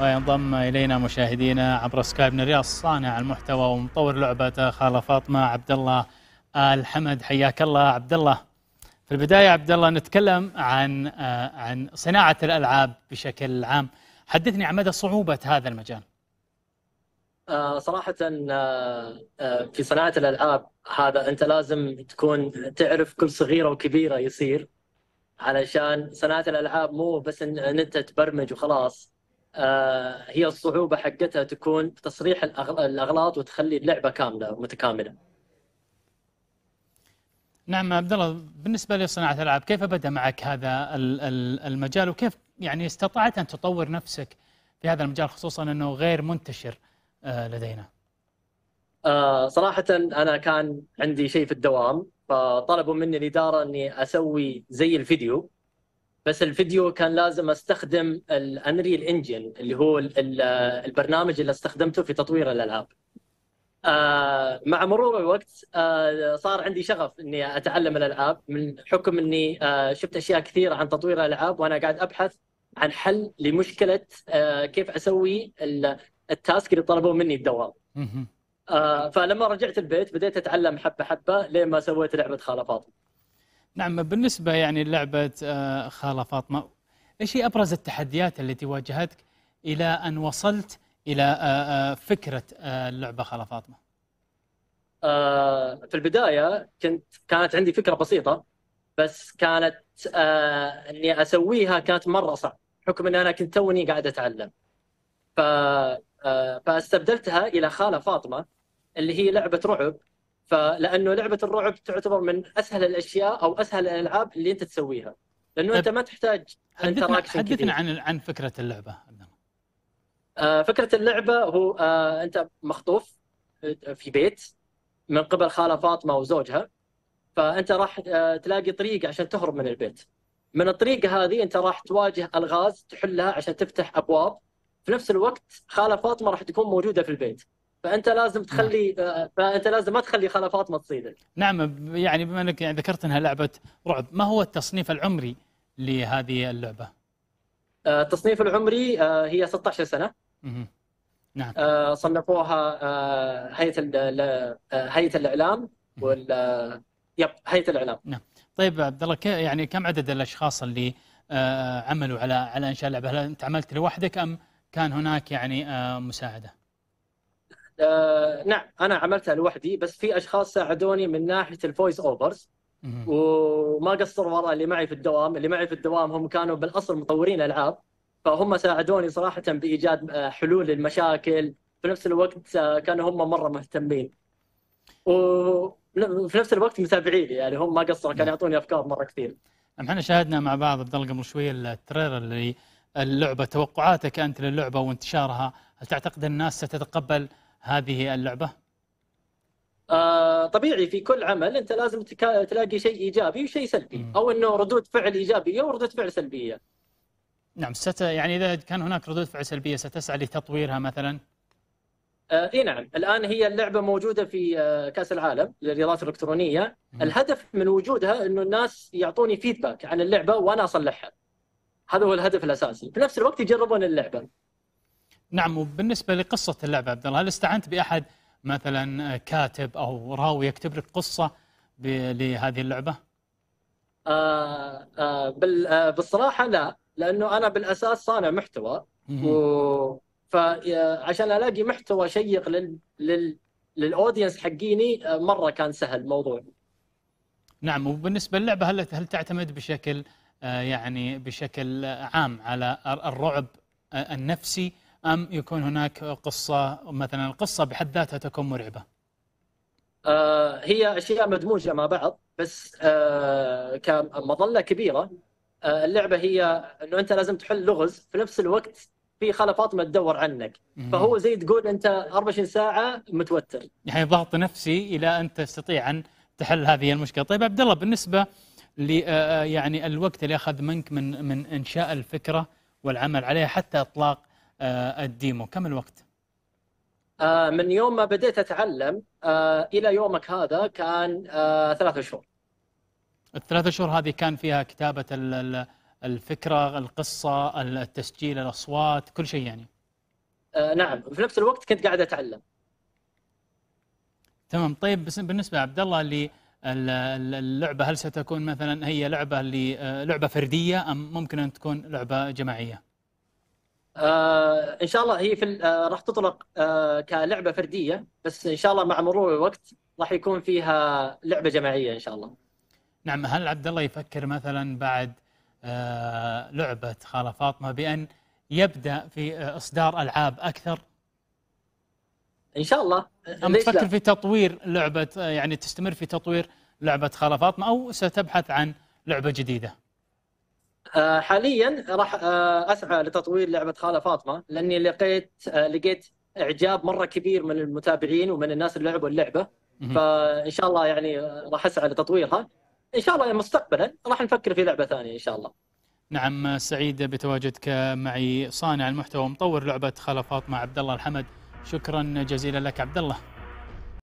وينضم الينا مشاهدينا عبر سكايب من الرياض صانع المحتوى ومطور لعبه خاله فاطمه عبد الله الحمد حياك الله عبد الله. في البدايه عبد الله نتكلم عن آه، عن صناعه الالعاب بشكل عام، حدثني عن مدى صعوبه هذا المجال. آه، صراحة آه، في صناعة الألعاب هذا أنت لازم تكون تعرف كل صغيرة وكبيرة يصير علشان صناعة الألعاب مو بس أن أنت تبرمج وخلاص آه، هي الصعوبه حقتها تكون في تصريح الاغلاط وتخلي اللعبه كامله ومتكامله. نعم عبد الله بالنسبه لصناعه الالعاب كيف بدا معك هذا المجال وكيف يعني استطعت ان تطور نفسك في هذا المجال خصوصا انه غير منتشر آه، لدينا؟ آه، صراحه انا كان عندي شيء في الدوام فطلبوا مني الاداره اني اسوي زي الفيديو بس الفيديو كان لازم استخدم الانريل انجن اللي هو البرنامج اللي استخدمته في تطوير الالعاب آه، مع مرور الوقت آه، صار عندي شغف اني اتعلم الالعاب من حكم اني آه، شفت اشياء كثيره عن تطوير الالعاب وانا قاعد ابحث عن حل لمشكله كيف اسوي التاسك اللي طلبوه مني الدوام فلما رجعت البيت بديت اتعلم حبه حبه لين ما سويت لعبه فاطمه نعم بالنسبة يعني للعبة آه، خالة فاطمة إيش هي أبرز التحديات التي واجهتك إلى أن وصلت إلى آه، آه، فكرة اللعبة خالة فاطمة في البداية كنت كانت عندي فكرة بسيطة بس كانت إني أسويها كانت مرة صعب حكم أن أنا كنت توني قاعد أتعلم فاستبدلتها إلى خالة فاطمة اللي هي لعبة رعب فلانه لعبه الرعب تعتبر من اسهل الاشياء او اسهل الالعاب اللي انت تسويها لانه انت طيب. ما تحتاج انتراكشن حدثنا عن عن فكره اللعبه آه، فكره اللعبه هو آه، انت مخطوف آه، في بيت من قبل خاله فاطمه وزوجها فانت راح تلاقي طريق عشان تهرب من البيت من الطريق هذه انت راح تواجه الغاز تحلها عشان تفتح ابواب في نفس الوقت خاله فاطمه راح تكون موجوده في البيت فانت لازم نعم. تخلي فانت لازم ما تخلي خلافات ما تصيدك. نعم يعني بما انك يعني ذكرت انها لعبه رعب، ما هو التصنيف العمري لهذه اللعبه؟ آه، التصنيف العمري آه، هي 16 سنه. مه. نعم. آه، صنفوها هيئه هيئه الاعلام وال يب هيئه الاعلام. نعم. طيب عبد الله يعني كم عدد الاشخاص اللي عملوا على على انشاء اللعبه؟ هل انت عملت لوحدك ام كان هناك يعني مساعده؟ آه، نعم انا عملتها لوحدي بس في اشخاص ساعدوني من ناحيه الفويس اوفرز وما قصر وراء اللي معي في الدوام اللي معي في الدوام هم كانوا بالاصل مطورين العاب فهم ساعدوني صراحه بايجاد حلول للمشاكل في نفس الوقت آه، كانوا هم مره مهتمين وفي نفس الوقت متابعيني يعني هم ما قصروا كانوا نعم. يعطوني افكار مره كثير احنا شاهدنا مع بعض عبد قبل شويه التريلر اللي اللعبه توقعاتك انت للعبه وانتشارها هل تعتقد الناس ستتقبل هذه اللعبه؟ آه طبيعي في كل عمل انت لازم تكا... تلاقي شيء ايجابي وشيء سلبي مم. او انه ردود فعل ايجابيه وردود فعل سلبيه. نعم ست يعني اذا كان هناك ردود فعل سلبيه ستسعى لتطويرها مثلا؟ آه اي نعم الان هي اللعبه موجوده في آه كاس العالم للرياضات الالكترونيه، مم. الهدف من وجودها انه الناس يعطوني فيدباك عن اللعبه وانا اصلحها. هذا هو الهدف الاساسي، في نفس الوقت يجربون اللعبه. نعم وبالنسبه لقصه اللعبه عبد الله هل استعنت باحد مثلا كاتب او راوي يكتب لك قصه لهذه اللعبه؟ آه آه بال آه بالصراحه لا لانه انا بالاساس صانع محتوى و فعشان آه، الاقي محتوى شيق لل لل للاودينس حقيني آه، مره كان سهل الموضوع. نعم وبالنسبه للعبه هل هل تعتمد بشكل آه، يعني بشكل عام على الرعب النفسي أم يكون هناك قصة مثلا القصة بحد ذاتها تكون مرعبة آه هي أشياء مدموجة مع بعض بس آه كمظلة كبيرة آه اللعبة هي أنه أنت لازم تحل لغز في نفس الوقت في خلفات ما تدور عنك فهو زي تقول أنت 24 ساعة متوتر يعني ضغط نفسي إلى أن تستطيع أن تحل هذه المشكلة طيب عبد الله بالنسبة ل آه، آه، يعني الوقت اللي أخذ منك من من إنشاء الفكرة والعمل عليها حتى إطلاق آه، الديمو كم الوقت؟ آه، من يوم ما بديت اتعلم آه، الى يومك هذا كان ثلاثة شهور الثلاثة شهور هذه كان فيها كتابة الفكرة القصة التسجيل الأصوات كل شيء يعني نعم في نفس الوقت كنت قاعد أتعلم تمام طيب بس بالنسبة عبد الله اللعبة هل ستكون مثلا هي لعبة لعبة فردية أم ممكن أن تكون لعبة جماعية؟ آه، ان شاء الله هي في آه، راح تطلق آه، كلعبه فرديه بس ان شاء الله مع مرور الوقت راح يكون فيها لعبه جماعيه ان شاء الله. نعم هل عبد الله يفكر مثلا بعد لعبه خاله فاطمه بان يبدا في اصدار العاب اكثر؟ ان شاء الله ام تفكر في تطوير لعبه يعني تستمر في تطوير لعبه خاله فاطمه او ستبحث عن لعبه جديده؟ آه، حاليا راح آه، اسعى لتطوير لعبه خاله فاطمه لاني لقيت آه، لقيت اعجاب مره كبير من المتابعين ومن الناس اللي لعبوا اللعبه فان شاء الله يعني راح اسعى لتطويرها ان شاء الله مستقبلا راح نفكر في لعبه ثانيه ان شاء الله نعم سعيد بتواجدك معي صانع المحتوى ومطور لعبه خاله فاطمه عبد الله الحمد شكرا جزيلا لك عبد الله